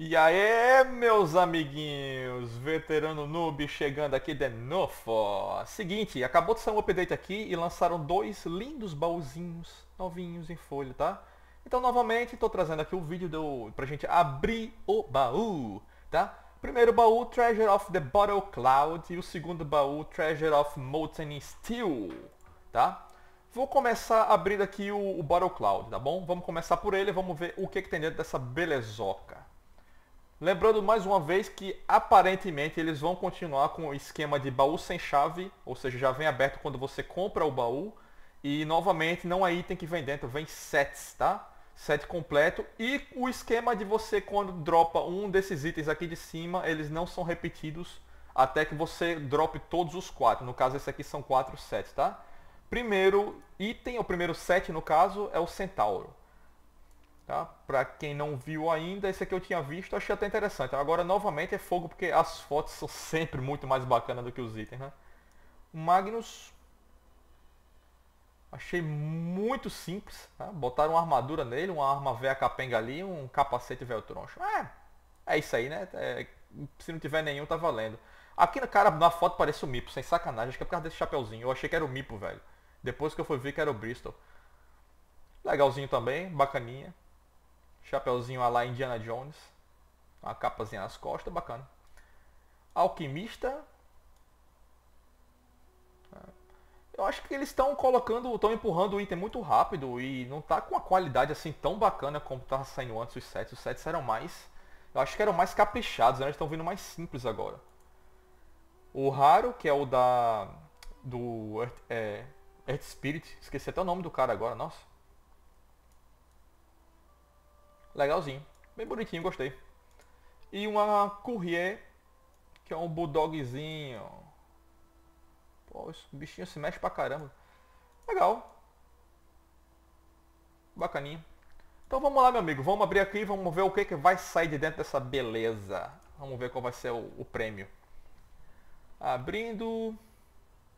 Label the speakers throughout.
Speaker 1: E aí, meus amiguinhos, veterano noob chegando aqui de novo. Seguinte, acabou de sair um update aqui e lançaram dois lindos baúzinhos novinhos em folha, tá? Então, novamente, estou trazendo aqui o um vídeo do, pra gente abrir o baú, tá? Primeiro baú, Treasure of the Bottle Cloud, e o segundo baú, Treasure of Molten Steel, tá? Vou começar abrindo aqui o, o Bottle Cloud, tá bom? Vamos começar por ele, vamos ver o que, que tem dentro dessa belezoca. Lembrando mais uma vez que aparentemente eles vão continuar com o esquema de baú sem chave, ou seja, já vem aberto quando você compra o baú. E novamente não é item que vem dentro, vem sets, tá? Set completo. E o esquema de você quando dropa um desses itens aqui de cima, eles não são repetidos até que você drope todos os quatro. No caso esse aqui são quatro sets, tá? Primeiro item, o primeiro set no caso, é o Centauro. Tá? Para quem não viu ainda, esse aqui eu tinha visto, achei até interessante. Agora, novamente, é fogo porque as fotos são sempre muito mais bacanas do que os itens. Né? O Magnus... Achei muito simples. Tá? Botaram uma armadura nele, uma arma velha capenga ali, um capacete velho troncho. É, é isso aí, né? É, se não tiver nenhum, tá valendo. Aqui, cara, na foto parece o Mipo, sem sacanagem. Acho que é por causa desse chapeuzinho. Eu achei que era o Mipo, velho. Depois que eu fui ver que era o Bristol. Legalzinho também, bacaninha. Chapeuzinho lá Indiana Jones. Uma capazinha nas costas, bacana. Alquimista. Eu acho que eles estão colocando, estão empurrando o item muito rápido e não tá com a qualidade assim tão bacana como tava saindo antes os sets. Os sets eram mais, eu acho que eram mais caprichados, né? eles estão vindo mais simples agora. O raro, que é o da do é, Earth Spirit, esqueci até o nome do cara agora, nossa. Legalzinho. Bem bonitinho, gostei. E uma Courier, que é um Bulldogzinho. Pô, esse bichinho se mexe pra caramba. Legal. Bacaninha. Então vamos lá, meu amigo. Vamos abrir aqui e vamos ver o que, que vai sair de dentro dessa beleza. Vamos ver qual vai ser o, o prêmio. Abrindo...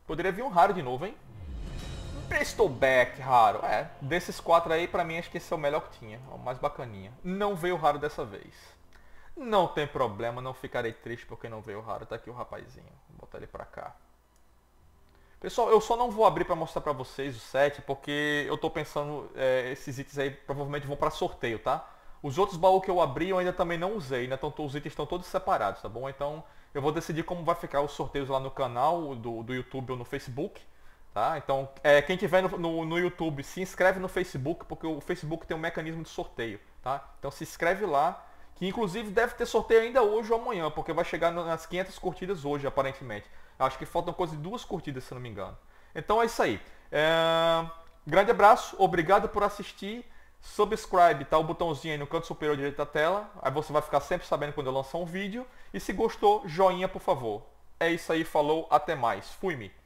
Speaker 1: Poderia vir um raro de novo, hein? Presto Back raro. É, desses quatro aí, pra mim, acho que esse é o melhor que tinha. É o mais bacaninha. Não veio raro dessa vez. Não tem problema, não ficarei triste porque não veio raro. Tá aqui o rapazinho. Vou botar ele pra cá. Pessoal, eu só não vou abrir para mostrar para vocês o set, porque eu tô pensando, é, esses itens aí provavelmente vão para sorteio, tá? Os outros baús que eu abri eu ainda também não usei, né? Então os itens estão todos separados, tá bom? Então eu vou decidir como vai ficar os sorteios lá no canal do, do YouTube ou no Facebook. Tá? Então, é, quem tiver no, no, no, YouTube, se inscreve no Facebook, porque o Facebook tem um mecanismo de sorteio. Tá? Então se inscreve lá, que inclusive deve ter sorteio ainda hoje ou amanhã, porque vai chegar nas 500 curtidas hoje, aparentemente. Acho que faltam coisa duas curtidas, se não me engano. Então é isso aí. É... Grande abraço, obrigado por assistir. Subscribe, tá o botãozinho aí no canto superior direito da tela. Aí você vai ficar sempre sabendo quando eu lançar um vídeo. E se gostou, joinha por favor. É isso aí, falou, até mais. Fui-me.